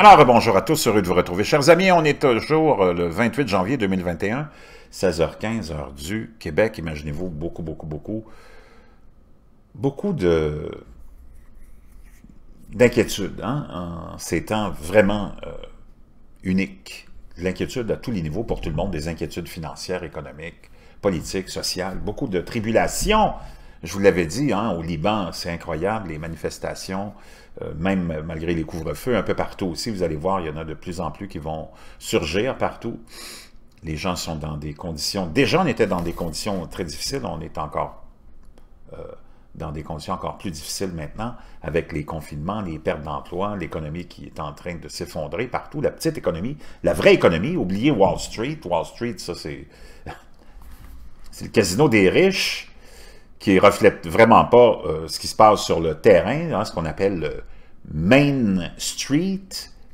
Alors, bonjour à tous, heureux de vous retrouver. Chers amis, on est toujours euh, le 28 janvier 2021, 16h15, heure du Québec. Imaginez-vous, beaucoup, beaucoup, beaucoup, beaucoup de d'inquiétude hein, en ces temps vraiment euh, uniques. L'inquiétude à tous les niveaux pour tout le monde, des inquiétudes financières, économiques, politiques, sociales, beaucoup de tribulations je vous l'avais dit, hein, au Liban, c'est incroyable, les manifestations, euh, même malgré les couvre-feux, un peu partout aussi, vous allez voir, il y en a de plus en plus qui vont surgir partout. Les gens sont dans des conditions, déjà on était dans des conditions très difficiles, on est encore euh, dans des conditions encore plus difficiles maintenant, avec les confinements, les pertes d'emplois, l'économie qui est en train de s'effondrer partout, la petite économie, la vraie économie, oubliez Wall Street, Wall Street, ça c'est... C'est le casino des riches, qui ne reflète vraiment pas euh, ce qui se passe sur le terrain, hein, ce qu'on appelle le euh, Main Street,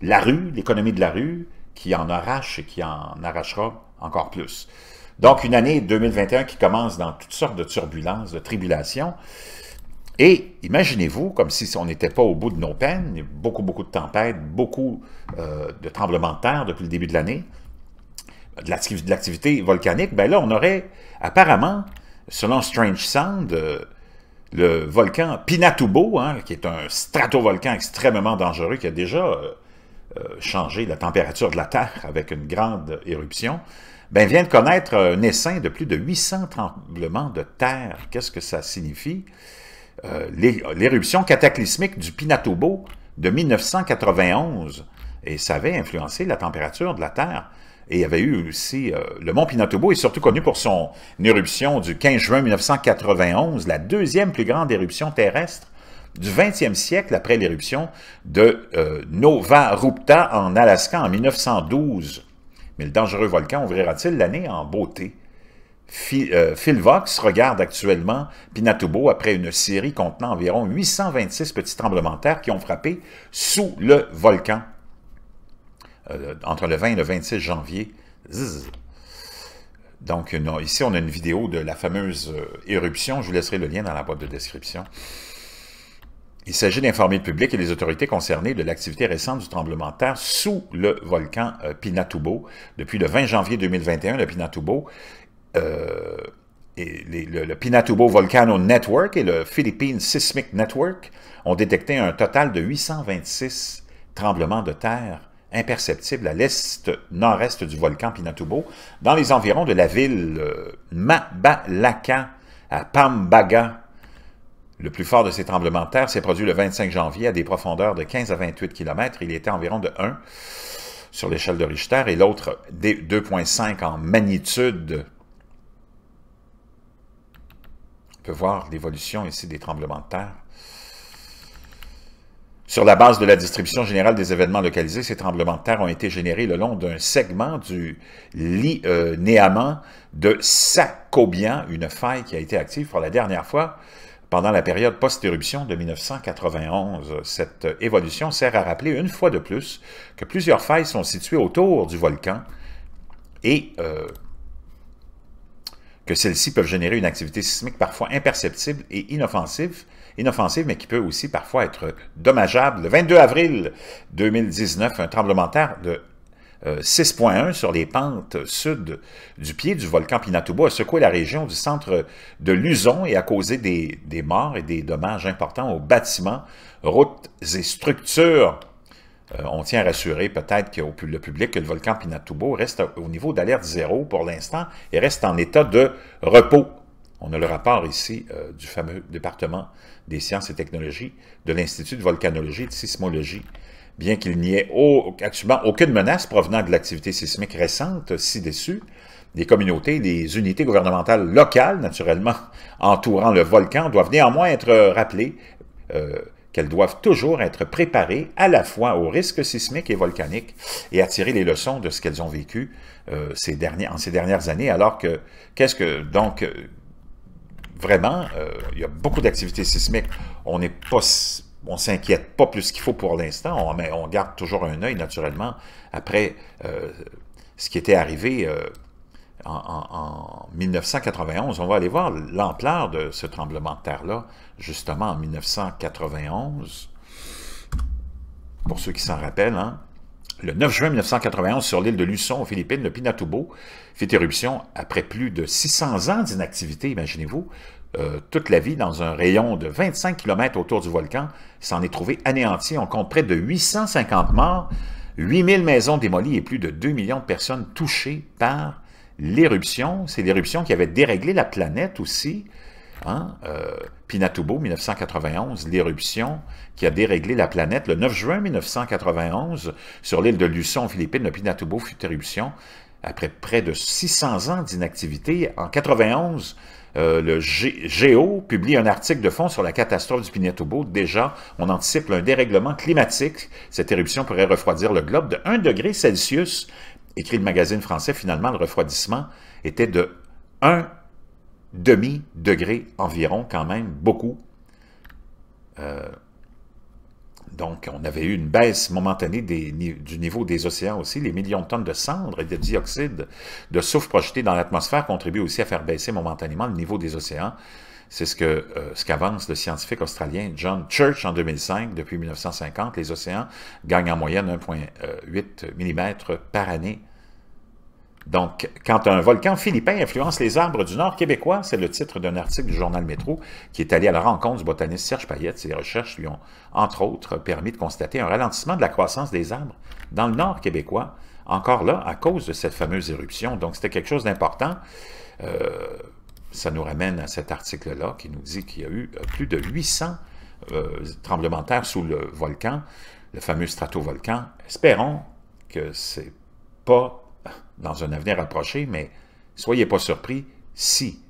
la rue, l'économie de la rue, qui en arrache et qui en arrachera encore plus. Donc, une année 2021 qui commence dans toutes sortes de turbulences, de tribulations. Et imaginez-vous, comme si on n'était pas au bout de nos peines, beaucoup, beaucoup de tempêtes, beaucoup euh, de tremblements de terre depuis le début de l'année, de l'activité volcanique, ben là, on aurait apparemment selon Strange Sound, euh, le volcan Pinatubo, hein, qui est un stratovolcan extrêmement dangereux, qui a déjà euh, euh, changé la température de la Terre avec une grande éruption, ben, vient de connaître un essaim de plus de 800 tremblements de terre. Qu'est-ce que ça signifie? L'éruption cataclysmique du Pinatubo de 1991, et ça avait influencé la température de la Terre. Et il y avait eu aussi euh, le mont Pinatubo est surtout connu pour son éruption du 15 juin 1991, la deuxième plus grande éruption terrestre du 20e siècle après l'éruption de euh, Novarupta en Alaska en 1912. Mais le dangereux volcan ouvrira-t-il l'année en beauté? Euh, Phil, Vox regarde actuellement Pinatubo après une série contenant environ 826 petits tremblements de terre qui ont frappé sous le volcan. Euh, entre le 20 et le 26 janvier. Donc, ici, on a une vidéo de la fameuse euh, éruption. Je vous laisserai le lien dans la boîte de description. Il s'agit d'informer le public et les autorités concernées de l'activité récente du tremblement de terre sous le volcan euh, Pinatubo. Depuis le 20 janvier 2021, le Pinatubo, et le, le, Pinatubo Volcano Network et le Philippine Seismic Network ont détecté un total de 826 tremblements de terre imperceptible à l'est, nord-est du volcan Pinatubo, dans les environs de la ville euh, Mabalaka, à Pambaga. Le plus fort de ces tremblements de terre s'est produit le 25 janvier à des profondeurs de 15 à 28 km. Il était environ de 1 sur l'échelle de Richter et l'autre 2,5 en magnitude. On peut voir l'évolution ici des tremblements de terre. Sur la base de la distribution générale des événements localisés, ces tremblements de terre ont été générés le long d'un segment du lit euh, néamant de Sacobian, une faille qui a été active pour la dernière fois pendant la période post-éruption de 1991. Cette évolution sert à rappeler une fois de plus que plusieurs failles sont situées autour du volcan et euh, que celles-ci peuvent générer une activité sismique parfois imperceptible et inoffensive inoffensive, mais qui peut aussi parfois être dommageable. Le 22 avril 2019, un tremblement de de 6.1 euh, sur les pentes sud du pied du volcan Pinatubo a secoué la région du centre de Luzon et a causé des, morts et des dommages importants aux bâtiments, routes et structures. Euh, on tient à rassurer peut-être le public que le volcan Pinatubo reste au niveau d'alerte zéro pour l'instant et reste en état de repos. On a le rapport ici euh, du fameux département des sciences et technologies de l'Institut de volcanologie et de sismologie. Bien qu'il n'y ait actuellement aucune menace provenant de l'activité sismique récente ci-dessus, les communautés, les unités gouvernementales locales, naturellement, entourant le volcan, doivent néanmoins être euh, rappelées euh, qu'elles doivent toujours être préparées à la fois aux risques sismiques et volcaniques et attirer les leçons de ce qu'elles ont vécu ces derniers, en ces dernières années, alors que, qu'est-ce que, donc, vraiment, euh, il y a beaucoup d'activités sismiques. On ne pas on s'inquiète pas plus qu'il faut pour l'instant. Mais on, garde toujours un œil, naturellement, après euh, ce qui était arrivé euh, en, en, 1991. On va aller voir l'ampleur de ce tremblement de terre-là, justement en 1991. Pour ceux qui s'en rappellent, hein, le 9 juin 1991, sur l'île de Luçon, aux Philippines, le Pinatubo fait éruption après plus de 600 ans d'inactivité, imaginez-vous. Euh, toute la vie, dans un rayon de 25 km autour du volcan, s'en est trouvée anéantie. On compte près de 850 morts, 8000 maisons démolies et plus de 2 millions de personnes touchées par l'éruption. C'est l'éruption qui avait déréglé la planète aussi. Hein? Euh, Pinatubo, 1991, l'éruption qui a déréglé la planète. Le 9 juin 1991, sur l'île de Luçon, Philippines, le Pinatubo fut éruption après près de 600 ans d'inactivité. En 91, euh, le Géo publie un article de fond sur la catastrophe du Pinatubo. Déjà, on anticipe un dérèglement climatique. Cette éruption pourrait refroidir le globe de 1 degré Celsius. Écrit le magazine français, finalement, le refroidissement était de 1 demi-degré environ, quand même, beaucoup. Euh, donc, on avait eu une baisse momentanée des, du niveau des océans aussi. Les millions de tonnes de cendres et de dioxyde de soufre projetés dans l'atmosphère contribuent aussi à faire baisser momentanément le niveau des océans. C'est ce que euh, ce qu'avance le scientifique australien John Church en 2005. Depuis 1950, les océans gagnent en moyenne 1,8 euh, mm par année donc, quand un volcan philippin influence les arbres du nord québécois, c'est le titre d'un article du journal Métro qui est allé à la rencontre du botaniste Serge Payette. Ses recherches lui ont, entre autres, permis de constater un ralentissement de la croissance des arbres dans le nord québécois, encore là, à cause de cette fameuse éruption. Donc, c'était quelque chose d'important. Euh, ça nous ramène à cet article-là qui nous dit qu'il y a eu euh, plus de 800 euh, tremblements de terre sous le volcan, le fameux stratovolcan. Espérons que c'est pas dans un avenir approché, mais soyez pas surpris si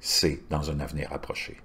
c'est dans un avenir approché.